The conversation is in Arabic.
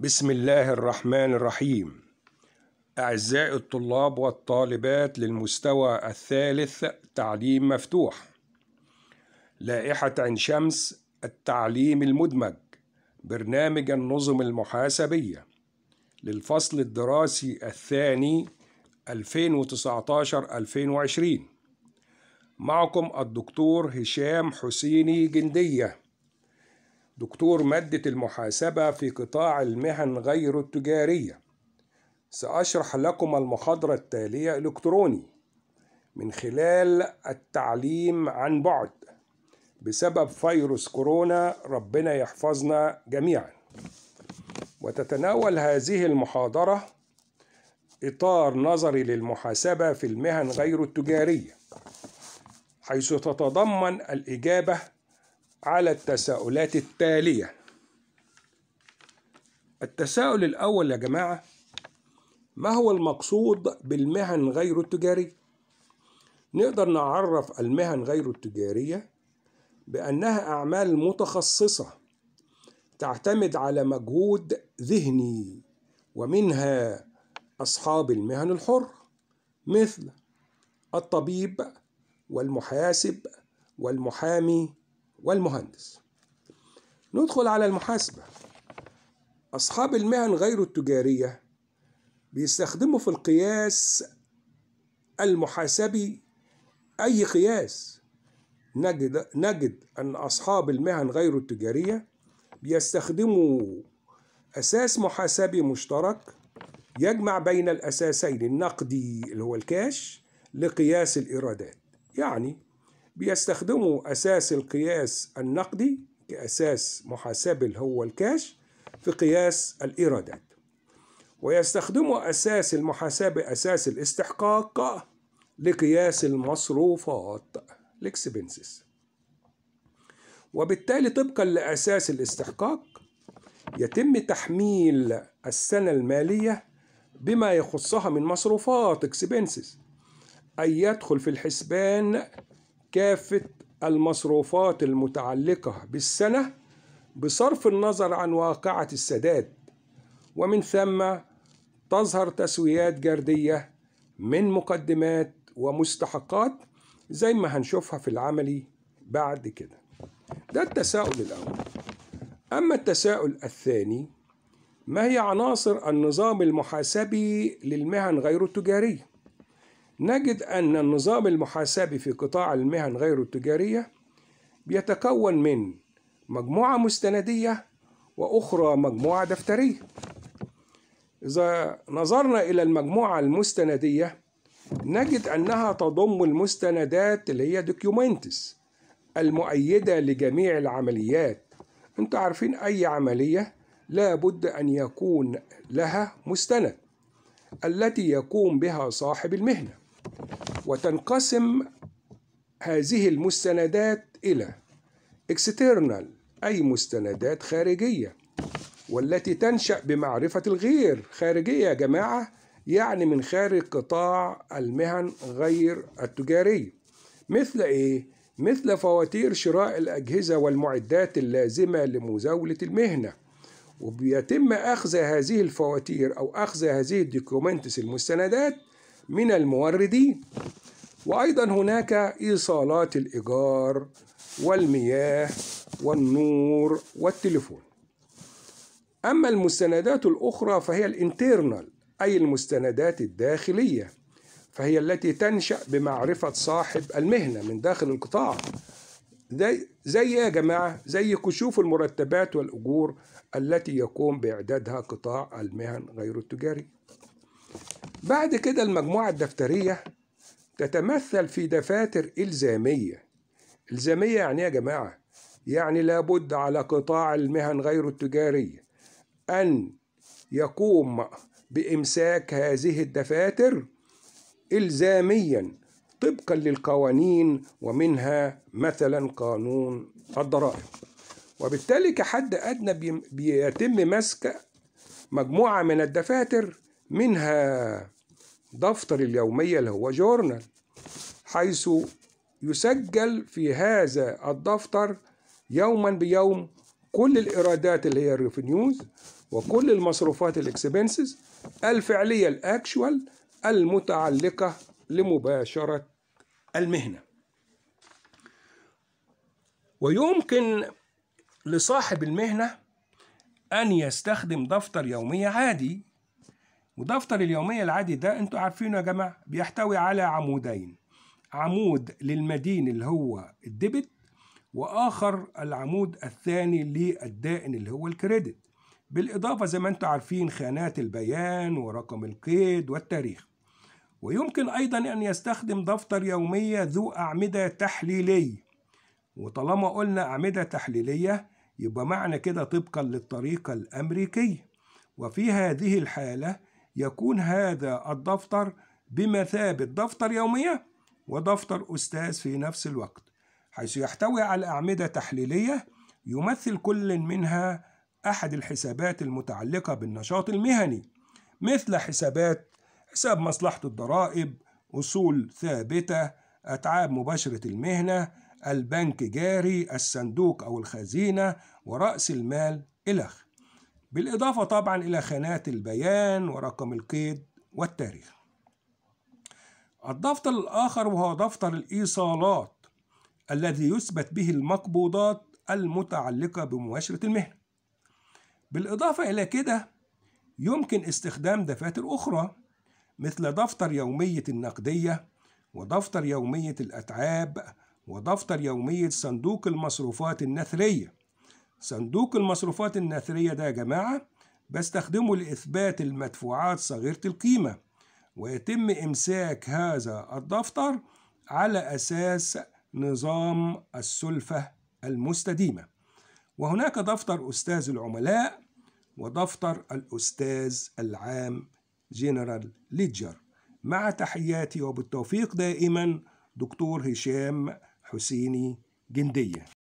بسم الله الرحمن الرحيم أعزائي الطلاب والطالبات للمستوى الثالث تعليم مفتوح لائحة عين شمس التعليم المدمج برنامج النظم المحاسبية للفصل الدراسي الثاني 2019-2020 معكم الدكتور هشام حسيني جنديه دكتور مادة المحاسبة في قطاع المهن غير التجارية سأشرح لكم المحاضرة التالية إلكتروني من خلال التعليم عن بعد بسبب فيروس كورونا ربنا يحفظنا جميعا وتتناول هذه المحاضرة إطار نظري للمحاسبة في المهن غير التجارية حيث تتضمن الإجابة على التساؤلات التالية التساؤل الأول يا جماعة ما هو المقصود بالمهن غير التجارية؟ نقدر نعرف المهن غير التجارية بأنها أعمال متخصصة تعتمد على مجهود ذهني ومنها أصحاب المهن الحرة مثل الطبيب والمحاسب والمحامي والمهندس ندخل على المحاسبة أصحاب المهن غير التجارية بيستخدموا في القياس المحاسبي أي قياس نجد, نجد أن أصحاب المهن غير التجارية بيستخدموا أساس محاسبي مشترك يجمع بين الأساسين النقدي اللي هو الكاش لقياس الإيرادات يعني بيستخدموا أساس القياس النقدي كأساس محاسبل هو الكاش في قياس الإيرادات ويستخدموا أساس المحاسبة أساس الاستحقاق لقياس المصروفات الإكسبنسز وبالتالي طبقا لأساس الاستحقاق يتم تحميل السنة المالية بما يخصها من مصروفات اكسبنسز أي يدخل في الحسبان كافة المصروفات المتعلقة بالسنة بصرف النظر عن واقعة السداد ومن ثم تظهر تسويات جردية من مقدمات ومستحقات زي ما هنشوفها في العملي بعد كده ده التساؤل الأول أما التساؤل الثاني ما هي عناصر النظام المحاسبي للمهن غير التجارية نجد أن النظام المحاسبي في قطاع المهن غير التجارية بيتكون من مجموعة مستندية وأخرى مجموعة دفترية إذا نظرنا إلى المجموعة المستندية نجد أنها تضم المستندات اللي هي دوكيومنتس المؤيدة لجميع العمليات أنتوا عارفين أي عملية لابد أن يكون لها مستند التي يقوم بها صاحب المهنة وتنقسم هذه المستندات إلى external أي مستندات خارجية والتي تنشأ بمعرفة الغير خارجية يا جماعة يعني من خارج قطاع المهن غير التجاري مثل إيه؟ مثل فواتير شراء الأجهزة والمعدات اللازمة لمزاولة المهنة وبيتم أخذ هذه الفواتير أو أخذ هذه الديكومنتس المستندات من الموردين وأيضا هناك إيصالات الإيجار والمياه والنور والتليفون أما المستندات الأخرى فهي الانترنال أي المستندات الداخلية فهي التي تنشأ بمعرفة صاحب المهنة من داخل القطاع زي, زي يا جماعة زي كشوف المرتبات والأجور التي يقوم بإعدادها قطاع المهن غير التجاري بعد كده المجموعة الدفترية تتمثل في دفاتر إلزامية إلزامية يعني يا جماعة يعني لابد على قطاع المهن غير التجارية أن يقوم بإمساك هذه الدفاتر إلزاميا طبقا للقوانين ومنها مثلا قانون الضرائب وبالتالي كحد أدنى بيتم مسك مجموعة من الدفاتر منها دفتر اليومية اللي هو جورنال حيث يسجل في هذا الدفتر يوما بيوم كل الإيرادات اللي هي الريفينيوز وكل المصروفات الاكسبنسز الفعلية الأكشوال المتعلقة لمباشرة المهنة ويمكن لصاحب المهنة أن يستخدم دفتر يومي عادي ودفتر اليومية العادي ده انتوا عارفينه يا جماعة بيحتوي على عمودين عمود للمدين اللي هو الديبت واخر العمود الثاني للدائن اللي هو الكريدت بالاضافة زي ما انتوا عارفين خانات البيان ورقم القيد والتاريخ ويمكن ايضا ان يستخدم دفتر يومية ذو اعمدة تحليلية وطالما قلنا اعمدة تحليلية يبقى معنى كده طبقا للطريقة الامريكية وفي هذه الحالة يكون هذا الدفتر بمثابة دفتر يومية ودفتر أستاذ في نفس الوقت حيث يحتوي على أعمدة تحليلية يمثل كل منها أحد الحسابات المتعلقة بالنشاط المهني مثل حسابات حساب مصلحة الضرائب أصول ثابتة أتعاب مباشرة المهنة البنك جاري الصندوق أو الخزينة ورأس المال إلخ بالإضافة طبعا إلى خانات البيان ورقم القيد والتاريخ الدفتر الآخر وهو دفتر الإيصالات الذي يثبت به المقبوضات المتعلقة بمباشرة المهنة بالإضافة إلى كده يمكن استخدام دفاتر أخرى مثل دفتر يومية النقدية ودفتر يومية الأتعاب ودفتر يومية صندوق المصروفات النثرية صندوق المصروفات النثرية ده يا جماعة بستخدمه لإثبات المدفوعات صغيرة القيمة ويتم إمساك هذا الدفتر على أساس نظام السلفة المستديمة وهناك دفتر أستاذ العملاء ودفتر الأستاذ العام جنرال ليدجر مع تحياتي وبالتوفيق دائما دكتور هشام حسيني جندية